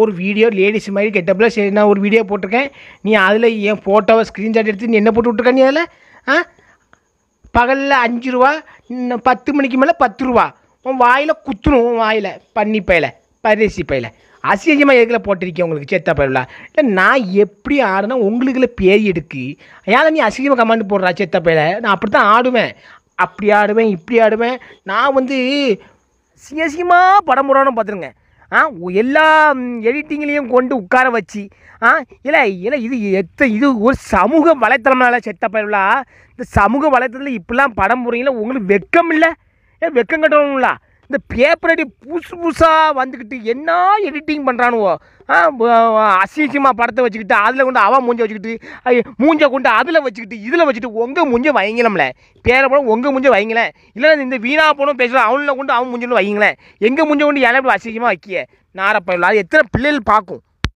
ஒரு video ladies மாதிரி கெட்டப்பில் சரி நான் ஒரு வீடியோ போட்டிருக்கேன் நீ அதில் என் ஃபோட்டோவை ஸ்க்ரீன்ஷாட் எடுத்து நீ என்ன போட்டு விட்ருக்க நீ அதில் ஆ பகலில் அஞ்சு ரூபா பத்து மணிக்கு மேலே பத்து ரூபா உன் வாயில் குத்துணும் உன் வாயில் பன்னி பையில் பரிசி பையில் அசிங்கமாக எதுக்கில் போட்டிருக்கேன் உங்களுக்கு சேத்தா பயிலா இல்லை நான் எப்படி ஆடுனா உங்களுக்குல பேரி எடுக்கு ஏன் நீ அசிங்கமாக கமாண்ட் போடுறா சேத்தா பயில நான் அப்படி தான் ஆடுவேன் அப்படி ஆடுவேன் இப்படி ஆடுவேன் நான் வந்து சிங்க சிங்கமாக படம் போடணும்னு பார்த்துருங்க ஆ எல்லா எடிட்டிங்லேயும் கொண்டு உட்கார வச்சு ஆ இல்லை இல்லை இது எத்த இது ஒரு சமூக வலைத்தளம்னால செத்த இந்த சமூக வலைத்தளத்தில் இப்படிலாம் படம் போகிறீங்களா உங்களுக்கு வெக்கம் இல்லை ஏ வெக்கம் கட்டணும்ல இந்த பேப்பர் அடி புதுசு புதுசாக வந்துக்கிட்டு என்ன எடிட்டிங் பண்ணுறானுவோ அசிசியமாக படத்தை வச்சுக்கிட்டு அதில் கொண்டு அவன் மூஞ்ச வச்சுக்கிட்டு மூஞ்சை கொண்டு அதில் வச்சுக்கிட்டு இதில் வச்சுக்கிட்டு உங்கள் மூஞ்ச வைங்கலம்ல பேரை படம் உங்கள் மூஞ்ச வைங்களேன் இல்லை இந்த வீணா போனோம் பேசுகிறோம் அவனில் கொண்டு அவன் மூஞ்சோன்னு வைங்களேன் எங்கள் மூஞ்ச கொண்டு ஏழை இப்படி அசிசியமாக வைக்கிய இல்லாத எத்தனை பிள்ளைகள் பார்க்கும்